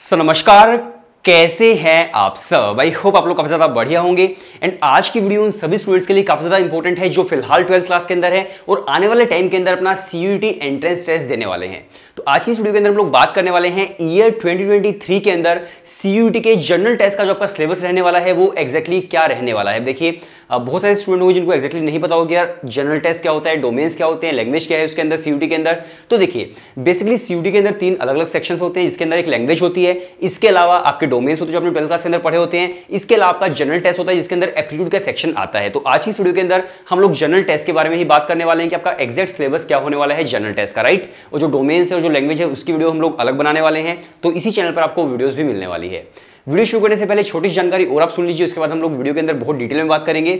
सो so, नमस्कार कैसे हैं आप सब आई होप आप लोग काफ़ी ज़्यादा बढ़िया होंगे एंड आज की वीडियो उन सभी स्टूडेंट्स के लिए काफ़ी ज़्यादा इंपॉर्टेंट है जो फिलहाल ट्वेल्थ क्लास के अंदर है और आने वाले टाइम के अंदर अपना सीयूटी एंट्रेंस टेस्ट देने वाले हैं तो आज की इस वीडियो के अंदर हम लोग बात करने वाले हैं ईयर 2023 के अंदर सी के जनरल टेस्ट का जो आपका सिलेबस रहने वाला है वो एक्जैक्टली exactly क्या रहने वाला है देखिए बहुत सारे स्टूडेंट होंगे जिनको एक्जैक्टली exactly नहीं पता होगा यार जनरल टेस्ट क्या होता है डोमेन्स क्या होते हैं लैंग्वेज क्या है उसके अंदर सी के अंदर तो देखिए बेसिकली सी के अंदर तीन अलग अलग सेक्शन होते हैं जिसके अंदर एक लैंग्वेज होती है इसके अलावा आपके डोमेन्स होते हैं जो अपने ट्वेल्थ क्लास के अंदर पढ़े होते हैं इसके अलावा आपका जनरल टेस्ट होता है जिसके अंदर एप्टीट्यूड का सेक्शन आता है तो आज की वीडियो के अंदर हम लोग जनरल टेस्ट के बारे में ही बात करने वाले हैं कि आपका एक्जैक्ट सिलेबस क्या होने वाला है जनरल टेस्ट का राइट और जो डोमेन्स है जो लैंग्वेज है उसकी वीडियो हम लोग अलग बनाने वाले हैं तो इसी चैनल पर आपको वीडियोस भी मिलने वाली है वीडियो शुरू करने से पहले छोटी जानकारी और आप सुन लीजिए उसके बाद हम लोग वीडियो के अंदर बहुत डिटेल में बात करेंगे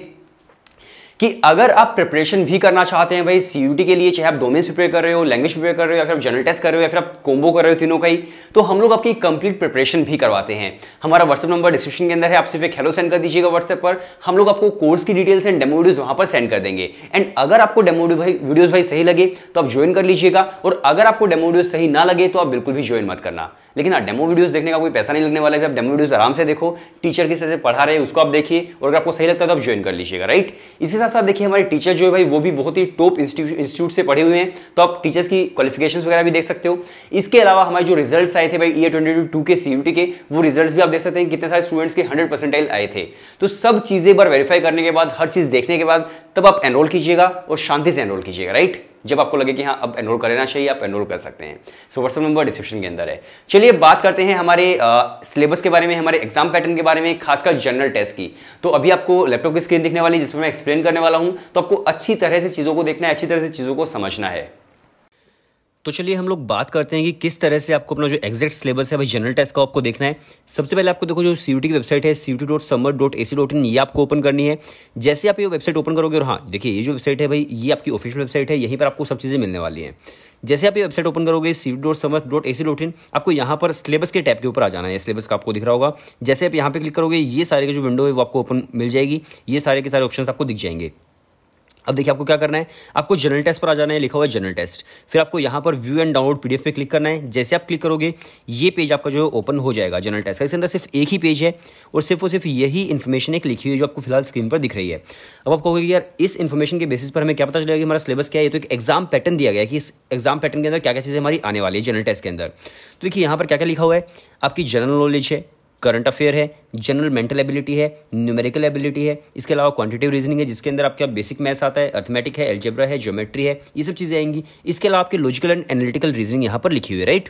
कि अगर आप प्रिपरेशन भी करना चाहते हैं भाई सी के लिए चाहे आप डोमेन्स प्रिपेयर कर रहे हो लैंग्वेज प्रिपेयर कर रहे हो या फिर आप जनरल टेस्ट कर रहे हो या फिर आप कोम्बो कर रहे हो तीनों का ही तो हम लोग आपकी कंप्लीट प्रिपरेशन भी करवाते हैं हमारा व्हाट्सअप नंबर डिस्क्रिप्शन के अंदर है आप सिर्फ एक हेलो सेंड कर दीजिएगा व्हाट्सएप पर हम लोग आपको कोर्स की डिटेल्स एंड डेमो वीडियोज वहाँ पर सेंड कर देंगे एंड अगर आपको डेमो भाई वीडियोज भाई सही लगे तो आप ज्वाइन कर लीजिएगा और अगर आपको डेमो वीडियो सही ना लगे तो आप बिल्कुल भी ज्वाइन मत करना लेकिन आप डेमो वीडियोस देखने का कोई पैसा नहीं लगने वाला है आप डेमो वीडियोस आराम से देखो टीचर किस तरह से पढ़ा रहे हैं उसको आप देखिए और अगर आपको सही लगता है तो आप ज्वाइन कर लीजिएगा राइट इसी साथ साथ देखिए हमारे टीचर जो है भाई वो भी बहुत ही टॉप इंस्टीट्यूट से पढ़े हुए हैं तो आप टीचर्स की क्वालिफिकेशन वगैरह भी देख सकते हो इसके अलावा हमारे जो रिजल्ट आए थे भाई ईयर ट्वेंटी टू के सी के वो रिजल्ट भी आप देख सकते हैं कितने सारे स्टूडेंट्स के हंड्रेड परसेंटाइल आए थे तो सब चीज़ें बार वेरीफाई करने के बाद हर चीज़ देखने के बाद तब आप एनरोल कीजिएगा और शांति से एनरोल कीजिएगा राइट जब आपको लगे कि हाँ अब एनरोल कर लेना चाहिए आप एनरोल कर सकते हैं सो व्हाट्सएप नंबर डिस्क्रिप्शन के अंदर है चलिए बात करते हैं हमारे सिलेबस के बारे में हमारे एग्जाम पैटर्न के बारे में खासकर जनरल टेस्ट की तो अभी आपको लैपटॉप की स्क्रीन दिखने वाली जिसमें मैं एक्सप्लेन करने वाला हूँ तो आपको अच्छी तरह से चीज़ों को देखना है अच्छी तरह से चीज़ों को समझना है तो चलिए हम लोग बात करते हैं कि किस तरह से आपको अपना जो एग्जैक्ट सिलेबस है भाई जनरल टेस्ट का आपको देखना है सबसे पहले आपको देखो जो सी की वेबसाइट है C dot summer dot A C dot in ये आपको ओपन करनी है जैसे आप ये वेबसाइट ओपन करोगे और हाँ देखिए ये जो वेबसाइट है भाई ये आपकी ऑफिशियल वेबसाइट है यहीं पर आपको सब चीज़ें मिलने वाली हैं जैसे आप ये वेबसाइट ओपन करोगे C dot summer dot A C dot in आपको यहाँ पर सिलेबस के टैप के ऊपर आ जाना है सिलेबस का आपको दिख रहा होगा जैसे आप यहाँ पे क्लिक करोगे ये सारे के जो विंडो है वो आपको ओपन मिल जाएगी ये सारे के सारे ऑप्शन आपको दिख जाएंगे अब देखिए आपको क्या करना है आपको जनरल टेस्ट पर आ जाना है लिखा हुआ है जनरल टेस्ट फिर आपको यहाँ पर व्यू एंड डाउनलोड पीडीएफ पे क्लिक करना है जैसे आप क्लिक करोगे ये पेज आपका जो है ओपन हो जाएगा जनरल टेस्ट का इसके अंदर सिर्फ एक ही पेज है और सिर्फ और सिर्फ यही इन्फॉर्मेशन एक लिखी हुई जो आपको फिलहाल स्क्रीन पर दिख रही है अब आप कहोगे यार इस इन्फॉर्मेशन के बेसिस पर हमें क्या पता चलेगा कि हमारा सिलेबस क्या है ये तो एक एग्जाम पैटर्न दिया गया कि इस एग्जाम पैटर्न के अंदर क्या क्या चीज़ें हमारी आने वाली है जनरल टेस्ट के अंदर तो देखिए यहाँ पर क्या क्या लिखा हुआ है आपकी जनरल नॉलेज है करंट अफेयर है जनरल मेंटल एबिलिटी है न्यूमेरिकल एबिलिटी है इसके अलावा क्वांटिटिव रीजनिंग है जिसके अंदर आपका बेसिक मैथ्स आता है अर्थमेटिक है एल्जेब्रा है ज्योमेट्री है ये सब चीज़ें आएंगी इसके अलावा आपके लॉजिकल एंड एनालिटिकल रीजनिंग यहाँ पर लिखी हुई है राइट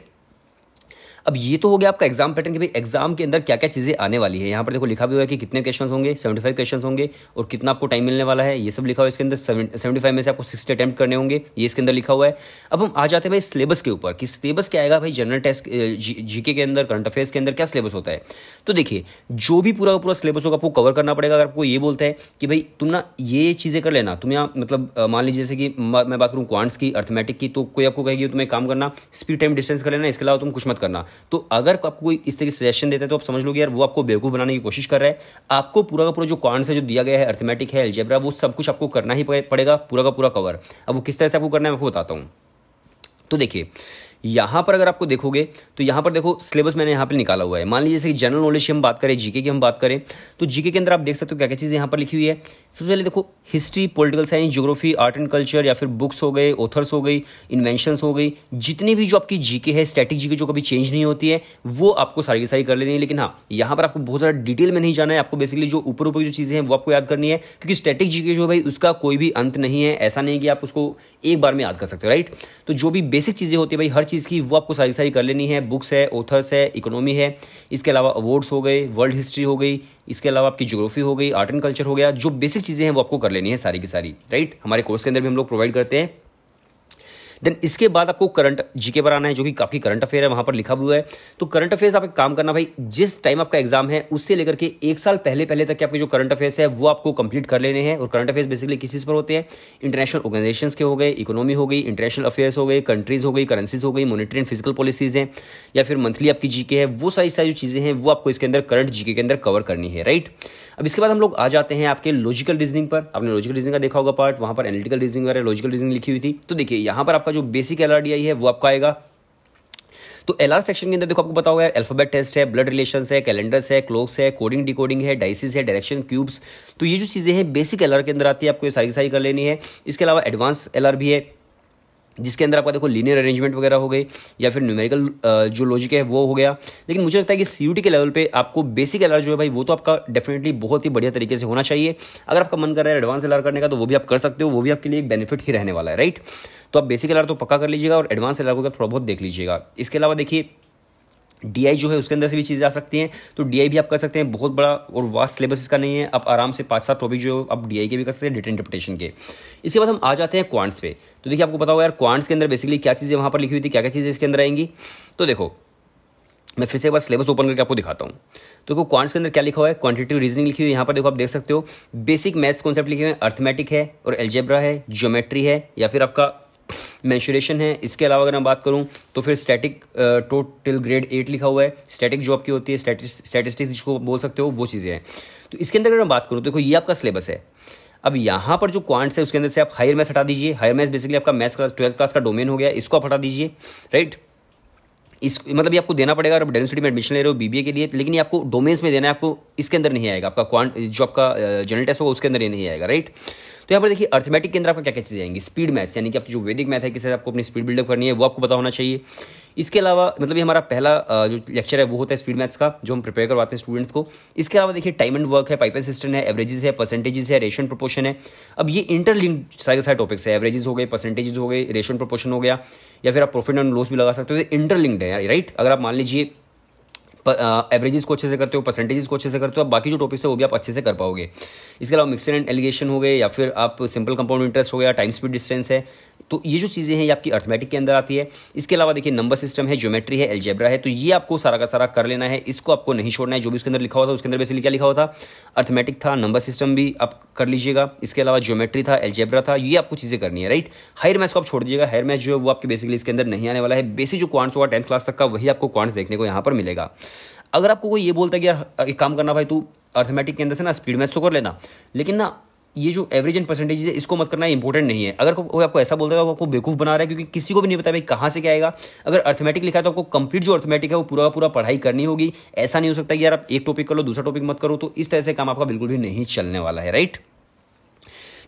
अब ये तो हो गया आपका एग्जाम पैटर्न कि भाई एग्जाम के अंदर क्या क्या चीज़ें आने वाली है यहाँ पर देखो लिखा भी हुआ है कि कितने क्वेश्चन होंगे सेवेंटी फाइव क्वेश्चन होंगे और कितना आपको टाइम मिलने वाला है ये सब लिखा हुआ है इसके अंदर सेवेंटी फाइव में से आपको सिक्सटी अटैम्प्ट करने होंगे ये इसके अंदर लिखा हुआ है अब हम आ जाते हैं भाई सिलेबस के ऊपर कि सिलेबस क्या आएगा भाई जनरल टेस्ट जीके के अंदर करंट अफेयर्स के अंदर क्या सिलेबस होता है तो देखिए जो भी पूरा पूरा सिलेबस होगा आपको कवर करना पड़ेगा अगर आपको ये बोलता है कि भाई तुम ना ये चीज़ें कर लेना तुम यहाँ मतलब मान लीजिए जैसे कि मैं बात करूँ क्वांट्स की अर्थमेटिक की तो कोई आपको कहेगी तुम्हें काम करना स्पीड टाइम डिस्टेंस कर लेना इसके अलावा तुम कुछ मत करना तो अगर आपको कोई इस तरीके सजेशन देता है तो आप समझ लो यार वो आपको बेवकूफ़ बनाने की कोशिश कर रहा है आपको पूरा का पूरा जो कॉन्स है जो दिया गया है अर्थमेटिक है एल्जेब्रा वो सब कुछ आपको करना ही पड़ेगा पूरा का पूरा कवर अब वो किस तरह से आपको करना है मैं आपको बताता हूँ तो देखिए यहाँ पर अगर आपको देखोगे तो यहाँ पर देखो सिलेबस मैंने यहाँ पर निकाला हुआ है मान लीजिए जैसे कि जनरल नॉलेज की हम बात करें जीके की हम बात करें तो जीके के अंदर आप देख सकते हो क्या क्या चीज यहाँ पर लिखी हुई है सबसे पहले देखो history political science geography art and culture या फिर बुक्स हो गए ऑथर्स हो गई इन्वेंशन हो गई जितनी भी जो आपकी जीके है स्टैटिक जीके जो कभी चेंज नहीं होती है वो आपको सारी की सारी कर लेनी है लेकिन हाँ यहाँ पर आपको बहुत ज़्यादा डिटेल में नहीं जाना है आपको बेसिकली जो ऊपर ऊपर जो चीज़ें हैं वो आपको याद करनी है क्योंकि स्टैटिक जीके जो भाई उसका कोई भी अंत नहीं है ऐसा नहीं कि आप उसको एक बार में याद कर सकते हो राइट तो जो भी बेसिक चीज़ें होती है भाई हर चीज़ की वो आपको सारी सारी कर लेनी है बुक्स है ऑथर्स है इकोनॉमी है इसके अलावा अवार्ड्स हो गए वर्ल्ड हिस्ट्री हो गई इसके अलावा आपकी जोग्राफी हो गई आर्ट एंड कल्चर हो गया जो बेसिक चीज़ें हैं वो आपको कर लेनी है सारी की सारी राइट हमारे कोर्स के अंदर भी हम लोग प्रोवाइड करते हैं देन इसके बाद आपको करंट जीके पर आना है जो कि काफ़ी करंट अफेयर है वहां पर लिखा हुआ है तो करंट अफेयर्स आप एक काम करना भाई जिस टाइम आपका एग्जाम है उससे लेकर के एक साल पहले पहले तक के आपके जो करंट अफेयर्स है वो आपको कंप्लीट कर लेने हैं और करंट अफेयर्स बेसिकली किस चीज़ पर होते हैं इंटरनेशनल ऑर्गेनाइजेशन के हो गए इकोनॉमी हो गई इंटरनेशनल अफेयर्स हो गए कंट्रीज हो गई करेंसीज हो गई मॉनिटरी एंड फिजिकल पॉलिसीज हैं या फिर मंथली आपकी जीके है वो सारी सारी जो चीज़ें हैं वो आपको इसके अंदर करंट जीके के अंदर कवर करनी है राइट अब इसके बाद हम लोग आ जाते हैं आपके लॉजिकल रीजनिंग पर आपने लॉजिकल रीजनिंग का देखा होगा पार्ट वहां पर एनालिटिकल रीजनिंग वगैरह लॉजिकल रीजनिंग लिखी हुई थी तो देखिए यहाँ पर आपका आपका जो बेसिक एल है वो आपका आएगा तो एल सेक्शन के अंदर देखो आपको पता होगा अल्फाबेट टेस्ट है ब्लड रिलेशन है कैलेंडर्स है क्लोक्स है कोडिंग डिकोडिंग है डाइसिस है डायरेक्शन क्यूब्स तो ये जो चीज़ें हैं बेसिक एल के अंदर आती है आपको ये सारी सारी कर लेनी है इसके अलावा एडवांस एल भी है जिसके अंदर आपका देखो लीनियर अरेंजमेंट वगैरह हो गए या फिर न्यूमेरिकल जो लॉजिक है वो हो गया लेकिन मुझे लगता है कि सी के लेवल पे आपको बेसिक एल जो है भाई वो तो आपका डेफिनेटली बहुत ही बढ़िया तरीके से होना चाहिए अगर आपका मन कर रहा है एडवांस एल करने का तो वो भी आप कर सकते हो वो भी आपके लिए एक बेनिफिट ही रहने वाला है राइट तो आप बेसिक एल तो पक्का कर लीजिएगा और एडवांस एल को थोड़ा बहुत देख लीजिएगा इसके अलावा देखिए डी जो है उसके अंदर से भी चीज़ें आ सकती हैं तो डी भी आप कर सकते हैं बहुत बड़ा और वास्ट सिलेबस इसका नहीं है आप आराम से पाँच सात टॉपिक जो आप डी के भी कर सकते हैं डेटा इंटरप्रिटेशन के इसके बाद हम आ जाते हैं क्वांट्स पे तो देखिए आपको पता होगा यार क्वांट्स के अंदर बेसिकली क्या चीज़ें वहाँ पर लिखी हुई थी क्या क्या चीज़ें इसके अंदर आएंगी तो देखो मैं फिर से एक बार सिलेबस ओपन करके आपको दिखाता हूँ तो देखो क्वांट्स के अंदर क्या लिखा हुआ है क्वांटिटिव रीजनिंग लिखी हुई है यहाँ पर देखो आप देख सकते हो बेसिक मैथ्स कॉन्सेप्ट लिखे हुए हैं अर्थमेटिक है और एल्जेब्रा है ज्योमेट्री है या फिर आपका मैंशुरेशन है इसके अलावा अगर मैं बात करूँ तो फिर स्टैटिक टोटल ग्रेड एट लिखा हुआ है स्टैटिक जॉब की होती है स्टैटिस्टिक्स जिसको बोल सकते हो वो चीज़ें हैं तो इसके अंदर अगर मैं बात करूँ देखो ये आपका सिलेबस है अब यहाँ पर जो क्वांट्स है उसके अंदर से आप हायर मैथ्स हटा दीजिए हायर मैथ्स बेसिकली आपका मैथ्स क्लास ट्वेल्थ क्लास का डोमेन हो गया इसको आप हटा दीजिए राइट इस मतलब ये आपको देना पड़ेगा अगर डेंसिटी में एडमिशन ले रहे हो बीबीए के लिए लेकिन ये आपको डोमेन्स में देना है आपको इसके अंदर नहीं आएगा आपका क्वांट जो आपका जनरल टेस्ट होगा उसके अंदर ये नहीं आएगा राइट तो यहाँ पर देखिए अर्थमेटिक के अंदर आपका क्या क्या चीज़ें आएंगी स्पीड मैथ्स यानी कि आपकी जो वैदिक मैथ है किसान आपको अपनी स्पीड बिल्डअप करनी है वो आपको पता होना चाहिए इसके अलावा मतलब ये हमारा पहला जो लेक्चर है वो होता है स्पीड मैथ्स का जो हम प्रिपेयर करवाते हैं स्टूडेंट्स को इसके अलावा देखिए टाइम एंड वर्क है पाइपलाइन सिस्टम है एवरेजेस है परसेंटेजेस है रेशन प्रोपोर्शन है अब ये इंटरलिंक सारे सारे टॉपिक्स है एवरेजेस हो गए परसेंटेजेस हो गए रेशन प्रोपोर्शन हो गया या फिर आप प्रॉफिट एंड लॉस भी लगा सकते हो इंटरलिंक्ड है राइट अगर आप मान लीजिए एवरेजेस को अच्छे से करते हो परसेंटेजेस को अच्छे से करते हो आप बाकी जो टॉपिक्स है वो भी आप अच्छे से कर पाओगे इसके अलावा मिक्सर एंड एलिगेशन हो गए या फिर आप सिंपल कंपाउंड इंटरेस्ट हो गया टाइम स्पीड डिस्टेंस है तो ये जो चीज़ें हैं ये आपकी अर्थमेटिक के अंदर आती है इसके अलावा देखिए नंबर सिस्टम है ज्योमेट्री है एल्जेब्रा है तो ये आपको सारा का सारा कर लेना है इसको आपको नहीं छोड़ना है जो भी उसके अंदर लिखा हुआ था उसके अंदर बेसिकली क्या लिखा हुआ था अर्थमेटिक था नंबर सिस्टम भी आप कर लीजिएगा इसके अलावा ज्योमेट्री था एल्जेब्रा था ये आपको चीज़ें करनी है राइट हायर मैथ्स को आप छोड़ दीजिएगा हायर मैथ्स जो है वो आपके बेसिकली इसके अंदर नहीं आने वाला है बेसिक जो क्वांट्स हुआ टेंथ क्लास तक का वही आपको क्वांट्स देखने को यहाँ पर मिलेगा अगर आपको कोई ये बोलता है कि यार एक काम करना भाई तू अर्थमेटिक के अंदर से ना स्पीड मैथ्स तो कर लेना लेकिन ना ये जो एवरेज एंड परसेंटेज है इसको मत करना इंपॉर्टेंट नहीं है अगर कोई आपको ऐसा बोलता है वो आपको बेवकूफ़ बना रहा है क्योंकि किसी को भी नहीं पता भाई कहाँ से क्या आएगा अगर अर्थमेटिक लिखा है तो आपको कंप्लीट जो अर्थमेटिक है वो पूरा पूरा पढ़ाई करनी होगी ऐसा नहीं हो सकता कि यार आप एक टॉपिक कर लो दूसरा टॉपिक मत करो तो इस तरह से काम आपका बिल्कुल भी नहीं चलने वाला है राइट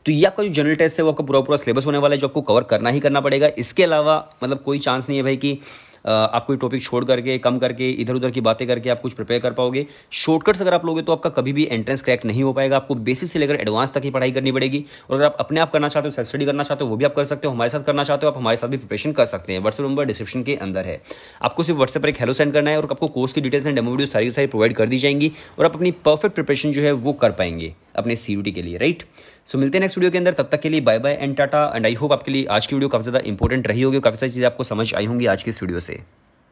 तो ये आपका जो जनरल टेस्ट है वो आपका पूरा पूरा सिलेबस होने वाला है जो आपको कवर करना ही करना पड़ेगा इसके अलावा मतलब कोई चांस नहीं है भाई कि आप कोई टॉपिक छोड़ करके कम करके इधर उधर की बातें करके आप कुछ प्रिपेयर कर पाओगे शॉर्टकट्स अगर आप लोगे तो आपका कभी भी एंट्रेंस क्रैक नहीं हो पाएगा आपको बेसिक से लेकर एडवांस तक की पढ़ाई करनी पड़ेगी और अगर आप अपने आप करना चाहते हो सेल्फ स्टडी करना चाहते हो वो भी आप कर सकते हो हमारे साथ करना चाहते हो आप हमारे साथ भी प्रिपरेशन कर सकते हैं व्हाट्सअप नंबर डिस्क्रिप्शन के अंदर है आपको सिर्फ व्हाट्सएप पर एक हेलो सेंड करना है और आपको कोर्स की डिटेल्स एंड डेमो वीडियो सारी सारी प्रोवाइड कर दी जाएंगी और आप अपनी परफेक्ट प्रिपरेशन जो है वो कर पाएंगे अपने सी के लिए राइट सो मिलते हैं नेक्स्ट वीडियो के अंदर तब तक के लिए bye bye and tata and I hope आपके लिए आज की वीडियो काफ़ी ज़्यादा इंपॉर्टेंट रही होगी काफ़ी सारी चीज़ें आपको समझ आई होंगी आज की इस वीडियो से